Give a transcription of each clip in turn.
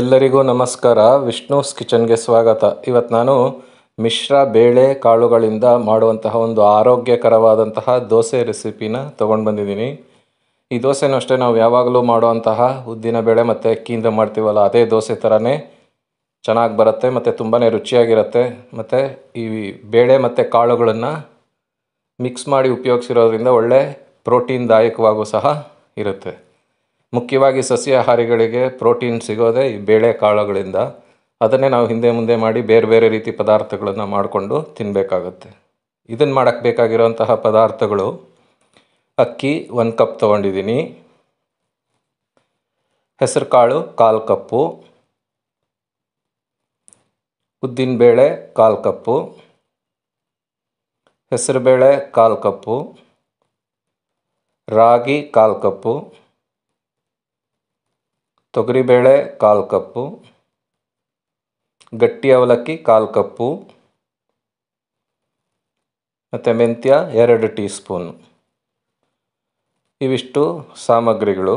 ಎಲ್ಲರಿಗೂ ನಮಸ್ಕಾರ ವಿಷ್ಣುಸ್ ಕಿಚನ್ಗೆ ಸ್ವಾಗತ ಇವತ್ತು ನಾನು ಮಿಶ್ರ ಬೇಳೆ ಕಾಳುಗಳಿಂದ ಮಾಡುವಂತಹ ಒಂದು ಆರೋಗ್ಯಕರವಾದಂತಹ ದೋಸೆ ರೆಸಿಪಿನ ತೊಗೊಂಡು ಬಂದಿದ್ದೀನಿ ಈ ದೋಸೆನೂ ಅಷ್ಟೇ ನಾವು ಯಾವಾಗಲೂ ಮಾಡುವಂತಹ ಉದ್ದಿನ ಬೇಳೆ ಮತ್ತು ಅಕ್ಕಿಯಿಂದ ಮಾಡ್ತೀವಲ್ಲ ಅದೇ ದೋಸೆ ಥರನೇ ಚೆನ್ನಾಗಿ ಬರುತ್ತೆ ಮತ್ತು ತುಂಬಾ ರುಚಿಯಾಗಿರುತ್ತೆ ಮತ್ತು ಈ ಬೇಳೆ ಮತ್ತು ಕಾಳುಗಳನ್ನು ಮಿಕ್ಸ್ ಮಾಡಿ ಉಪಯೋಗಿಸಿರೋದ್ರಿಂದ ಒಳ್ಳೆ ಪ್ರೋಟೀನ್ದಾಯಕವಾಗೂ ಸಹ ಇರುತ್ತೆ ಮುಖ್ಯವಾಗಿ ಸಸ್ಯಾಹಾರಿಗಳಿಗೆ ಪ್ರೋಟೀನ್ ಸಿಗೋದೇ ಈ ಬೇಳೆ ಕಾಳುಗಳಿಂದ ಅದನ್ನೇ ನಾವು ಹಿಂದೆ ಮುಂದೆ ಮಾಡಿ ಬೇರೆ ಬೇರೆ ರೀತಿ ಪದಾರ್ಥಗಳನ್ನು ಮಾಡಿಕೊಂಡು ತಿನ್ನಬೇಕಾಗತ್ತೆ ಇದನ್ನು ಮಾಡೋಕ್ಕೆ ಬೇಕಾಗಿರುವಂತಹ ಪದಾರ್ಥಗಳು ಅಕ್ಕಿ ಒಂದು ಕಪ್ ತೊಗೊಂಡಿದ್ದೀನಿ ಹೆಸರು ಕಾಳು ಕಾಲು ಕಪ್ಪು ಉದ್ದಿನಬೇಳೆ ಕಾಲು ಕಪ್ಪು ಹೆಸರುಬೇಳೆ ಕಾಲು ಕಪ್ಪು ರಾಗಿ ಕಾಲು ಕಪ್ಪು ತೊಗರಿಬೇಳೆ ಕಾಲು ಕಪ್ಪು ಗಟ್ಟಿ ಅವಲಕ್ಕಿ ಕಾಲು ಕಪ್ಪು ಮತ್ತು ಮೆಂತ್ಯ ಎರಡು ಟೀ ಸ್ಪೂನು ಇವಿಷ್ಟು ಸಾಮಗ್ರಿಗಳು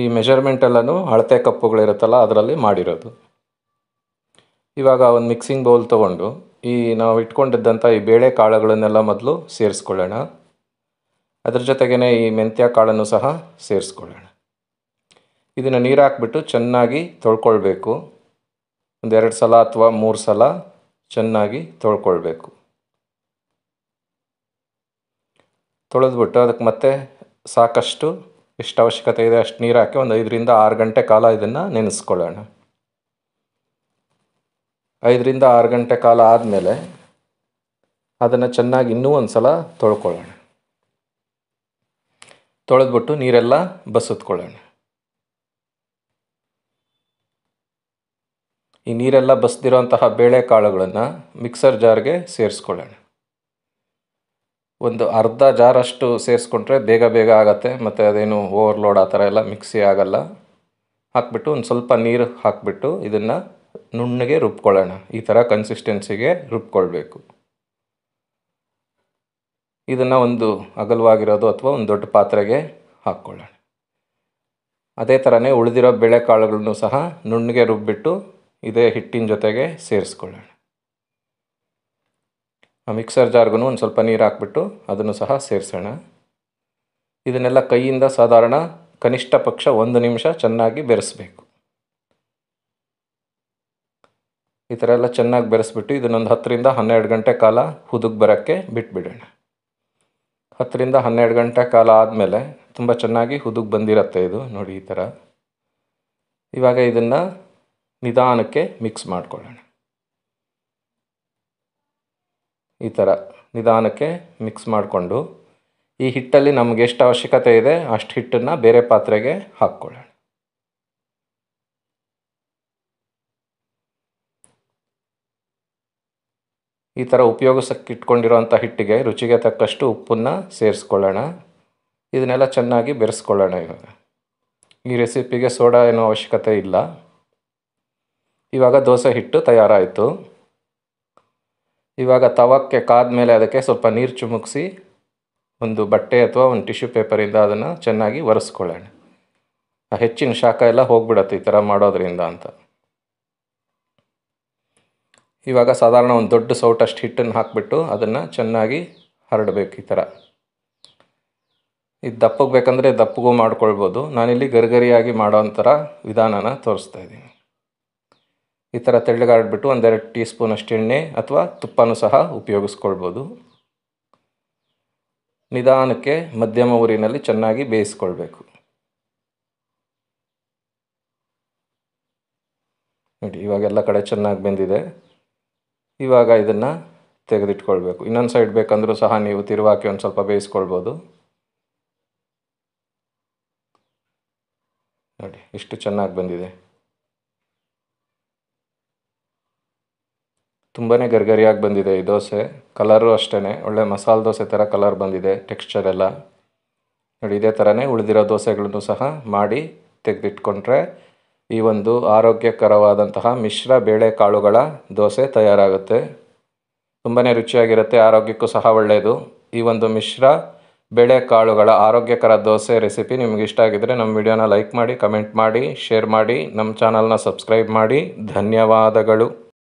ಈ ಮೆಷರ್ಮೆಂಟೆಲ್ಲನೂ ಅಳತೆ ಕಪ್ಪುಗಳಿರುತ್ತಲ್ಲ ಅದರಲ್ಲಿ ಮಾಡಿರೋದು ಇವಾಗ ಒಂದು ಮಿಕ್ಸಿಂಗ್ ಬೌಲ್ ತೊಗೊಂಡು ಈ ನಾವು ಇಟ್ಕೊಂಡಿದ್ದಂಥ ಈ ಬೇಳೆ ಕಾಳುಗಳನ್ನೆಲ್ಲ ಮೊದಲು ಸೇರಿಸ್ಕೊಳ್ಳೋಣ ಅದ್ರ ಜೊತೆಗೇ ಈ ಮೆಂತ್ಯ ಕಾಳನ್ನು ಸಹ ಸೇರಿಸ್ಕೊಳ್ಳೋಣ ಇದನ್ನು ನೀರು ಹಾಕ್ಬಿಟ್ಟು ಚೆನ್ನಾಗಿ ತೊಳ್ಕೊಳ್ಬೇಕು ಒಂದೆರಡು ಸಲ ಅಥವಾ ಮೂರು ಸಲ ಚೆನ್ನಾಗಿ ತೊಳ್ಕೊಳ್ಬೇಕು ತೊಳೆದ್ಬಿಟ್ಟು ಅದಕ್ಕೆ ಮತ್ತೆ ಸಾಕಷ್ಟು ಎಷ್ಟು ಅವಶ್ಯಕತೆ ಇದೆ ಅಷ್ಟು ನೀರು ಹಾಕಿ ಒಂದು ಐದರಿಂದ ಆರು ಗಂಟೆ ಕಾಲ ಇದನ್ನು ನೆನೆಸ್ಕೊಳ್ಳೋಣ ಐದರಿಂದ ಆರು ಗಂಟೆ ಕಾಲ ಆದಮೇಲೆ ಅದನ್ನು ಚೆನ್ನಾಗಿ ಇನ್ನೂ ಒಂದು ಸಲ ತೊಳ್ಕೊಳ್ಳೋಣ ತೊಳೆದ್ಬಿಟ್ಟು ನೀರೆಲ್ಲ ಬಸಿದ್ಕೊಳ್ಳೋಣ ಈ ನೀರೆಲ್ಲ ಬಸ್ದಿರೋಂತಹ ಬೇಳೆಕಾಳುಗಳನ್ನು ಮಿಕ್ಸರ್ ಜಾರ್ಗೆ ಸೇರಿಸ್ಕೊಳ್ಳೋಣ ಒಂದು ಅರ್ಧ ಜಾರಷ್ಟು ಸೇರಿಸ್ಕೊಂಡ್ರೆ ಬೇಗ ಬೇಗ ಆಗತ್ತೆ ಮತ್ತು ಅದೇನು ಓವರ್ಲೋಡ್ ಆ ಥರ ಎಲ್ಲ ಮಿಕ್ಸಿ ಆಗಲ್ಲ ಹಾಕ್ಬಿಟ್ಟು ಒಂದು ಸ್ವಲ್ಪ ನೀರು ಹಾಕ್ಬಿಟ್ಟು ಇದನ್ನು ನುಣ್ಣಗೆ ರುಬ್ಕೊಳ್ಳೋಣ ಈ ಥರ ಕನ್ಸಿಸ್ಟೆನ್ಸಿಗೆ ರುಬ್ಕೊಳ್ಬೇಕು ಇದನ್ನು ಒಂದು ಅಗಲವಾಗಿರೋದು ಅಥವಾ ಒಂದು ದೊಡ್ಡ ಪಾತ್ರೆಗೆ ಹಾಕ್ಕೊಳ್ಳೋಣ ಅದೇ ಥರನೇ ಉಳಿದಿರೋ ಬೇಳೆಕಾಳುಗಳನ್ನು ಸಹ ನುಣ್ಣಗೆ ರುಬ್ಬಿಟ್ಟು ಇದೇ ಹಿಟ್ಟಿನ ಜೊತೆಗೆ ಸೇರಿಸ್ಕೊಳ್ಳೋಣ ಆ ಮಿಕ್ಸರ್ ಜಾರ್ಗೂ ಒಂದು ಸ್ವಲ್ಪ ನೀರು ಹಾಕ್ಬಿಟ್ಟು ಅದನ್ನು ಸಹ ಸೇರಿಸೋಣ ಇದನ್ನೆಲ್ಲ ಕೈಯಿಂದ ಸಾಧಾರಣ ಕನಿಷ್ಠ ಪಕ್ಷ ಒಂದು ನಿಮಿಷ ಚೆನ್ನಾಗಿ ಬೆರೆಸ್ಬೇಕು ಈ ಥರ ಎಲ್ಲ ಚೆನ್ನಾಗಿ ಬೆರೆಸ್ಬಿಟ್ಟು ಇದನ್ನೊಂದು ಹತ್ತರಿಂದ ಹನ್ನೆರಡು ಗಂಟೆ ಕಾಲ ಹುದುಗ್ ಬರೋಕ್ಕೆ ಬಿಟ್ಬಿಡೋಣ ಹತ್ತರಿಂದ ಹನ್ನೆರಡು ಗಂಟೆ ಕಾಲ ಆದಮೇಲೆ ತುಂಬ ಚೆನ್ನಾಗಿ ಹುದುಗ್ ಬಂದಿರತ್ತೆ ಇದು ನೋಡಿ ಈ ಥರ ಇವಾಗ ಇದನ್ನು ನಿಧಾನಕ್ಕೆ ಮಿಕ್ಸ್ ಮಾಡ್ಕೊಳ್ಳೋಣ ಈ ಥರ ನಿಧಾನಕ್ಕೆ ಮಿಕ್ಸ್ ಮಾಡಿಕೊಂಡು ಈ ಹಿಟ್ಟಲ್ಲಿ ನಮಗೆ ಎಷ್ಟು ಅವಶ್ಯಕತೆ ಇದೆ ಅಷ್ಟು ಹಿಟ್ಟನ್ನು ಬೇರೆ ಪಾತ್ರೆಗೆ ಹಾಕ್ಕೊಳ್ಳೋಣ ಈ ಥರ ಉಪಯೋಗಿಸಕ್ಕೆ ಇಟ್ಕೊಂಡಿರೋಂಥ ಹಿಟ್ಟಿಗೆ ರುಚಿಗೆ ತಕ್ಕಷ್ಟು ಉಪ್ಪನ್ನು ಸೇರಿಸ್ಕೊಳ್ಳೋಣ ಇದನ್ನೆಲ್ಲ ಚೆನ್ನಾಗಿ ಬೆರೆಸ್ಕೊಳ್ಳೋಣ ಇವಾಗ ಈ ರೆಸಿಪಿಗೆ ಸೋಡಾ ಏನೋ ಅವಶ್ಯಕತೆ ಇಲ್ಲ ಇವಾಗ ದೋಸೆ ಹಿಟ್ಟು ತಯಾರಾಯಿತು ಇವಾಗ ತವಕ್ಕೆ ಕಾದ ಮೇಲೆ ಅದಕ್ಕೆ ಸ್ವಲ್ಪ ನೀರು ಚುಮುಕ್ಸಿ ಒಂದು ಬಟ್ಟೆ ಅಥವಾ ಒಂದು ಟಿಶ್ಯೂ ಪೇಪರಿಂದ ಅದನ್ನು ಚೆನ್ನಾಗಿ ಒರೆಸ್ಕೊಳ್ಳೋಣ ಹೆಚ್ಚಿನ ಶಾಖ ಎಲ್ಲ ಹೋಗ್ಬಿಡತ್ತೆ ಈ ಥರ ಮಾಡೋದ್ರಿಂದ ಅಂತ ಇವಾಗ ಸಾಧಾರಣ ಒಂದು ದೊಡ್ಡ ಸೌಟಷ್ಟು ಹಿಟ್ಟನ್ನು ಹಾಕಿಬಿಟ್ಟು ಅದನ್ನು ಚೆನ್ನಾಗಿ ಹರಡಬೇಕು ಈ ಥರ ಇದು ದಪ್ಪಗೆ ಬೇಕಂದರೆ ದಪ್ಪಗೂ ಮಾಡ್ಕೊಳ್ಬೋದು ನಾನಿಲ್ಲಿ ಗರಿಗರಿಯಾಗಿ ಮಾಡೋ ಥರ ವಿಧಾನನ ತೋರಿಸ್ತಾ ಇದ್ದೀನಿ ಈ ಥರ ತೆಳ್ಳಗಾಡ್ಬಿಟ್ಟು ಒಂದೆರಡು ಟೀ ಸ್ಪೂನ್ ಅಷ್ಟು ಎಣ್ಣೆ ಅಥವಾ ತುಪ್ಪನೂ ಸಹ ಉಪಯೋಗಿಸ್ಕೊಳ್ಬೋದು ನಿಧಾನಕ್ಕೆ ಮಧ್ಯಮ ಊರಿನಲ್ಲಿ ಚೆನ್ನಾಗಿ ಬೇಯಿಸ್ಕೊಳ್ಬೇಕು ನೋಡಿ ಇವಾಗೆಲ್ಲ ಕಡೆ ಚೆನ್ನಾಗಿ ಬೆಂದಿದೆ ಇವಾಗ ಇದನ್ನು ತೆಗೆದಿಟ್ಕೊಳ್ಬೇಕು ಇನ್ನೊಂದು ಸೈಡ್ ಬೇಕಂದರೂ ಸಹ ನೀವು ತಿರುವಾಕಿ ಒಂದು ಸ್ವಲ್ಪ ಬೇಯಿಸ್ಕೊಳ್ಬೋದು ನೋಡಿ ಇಷ್ಟು ಚೆನ್ನಾಗಿ ಬಂದಿದೆ ತುಂಬಾ ಗರ್ಗರಿಯಾಗಿ ಬಂದಿದೆ ಈ ದೋಸೆ ಕಲರು ಅಷ್ಟೇ ಒಳ್ಳೆ ಮಸಾಲೆ ದೋಸೆ ಥರ ಕಲರ್ ಬಂದಿದೆ ಟೆಕ್ಸ್ಚರ್ ಎಲ್ಲ ನೋಡಿ ಇದೇ ಥರನೇ ಉಳಿದಿರೋ ದೋಸೆಗಳನ್ನು ಸಹ ಮಾಡಿ ತೆಗೆದಿಟ್ಕೊಂಡ್ರೆ ಈ ಒಂದು ಆರೋಗ್ಯಕರವಾದಂತಹ ಮಿಶ್ರ ಬೇಳೆಕಾಳುಗಳ ದೋಸೆ ತಯಾರಾಗುತ್ತೆ ತುಂಬಾ ರುಚಿಯಾಗಿರುತ್ತೆ ಆರೋಗ್ಯಕ್ಕೂ ಸಹ ಒಳ್ಳೆಯದು ಈ ಒಂದು ಮಿಶ್ರ ಬೇಳೆಕಾಳುಗಳ ಆರೋಗ್ಯಕರ ದೋಸೆ ರೆಸಿಪಿ ನಿಮ್ಗೆ ಇಷ್ಟ ಆಗಿದ್ದರೆ ನಮ್ಮ ವಿಡಿಯೋನ ಲೈಕ್ ಮಾಡಿ ಕಮೆಂಟ್ ಮಾಡಿ ಶೇರ್ ಮಾಡಿ ನಮ್ಮ ಚಾನಲ್ನ ಸಬ್ಸ್ಕ್ರೈಬ್ ಮಾಡಿ ಧನ್ಯವಾದಗಳು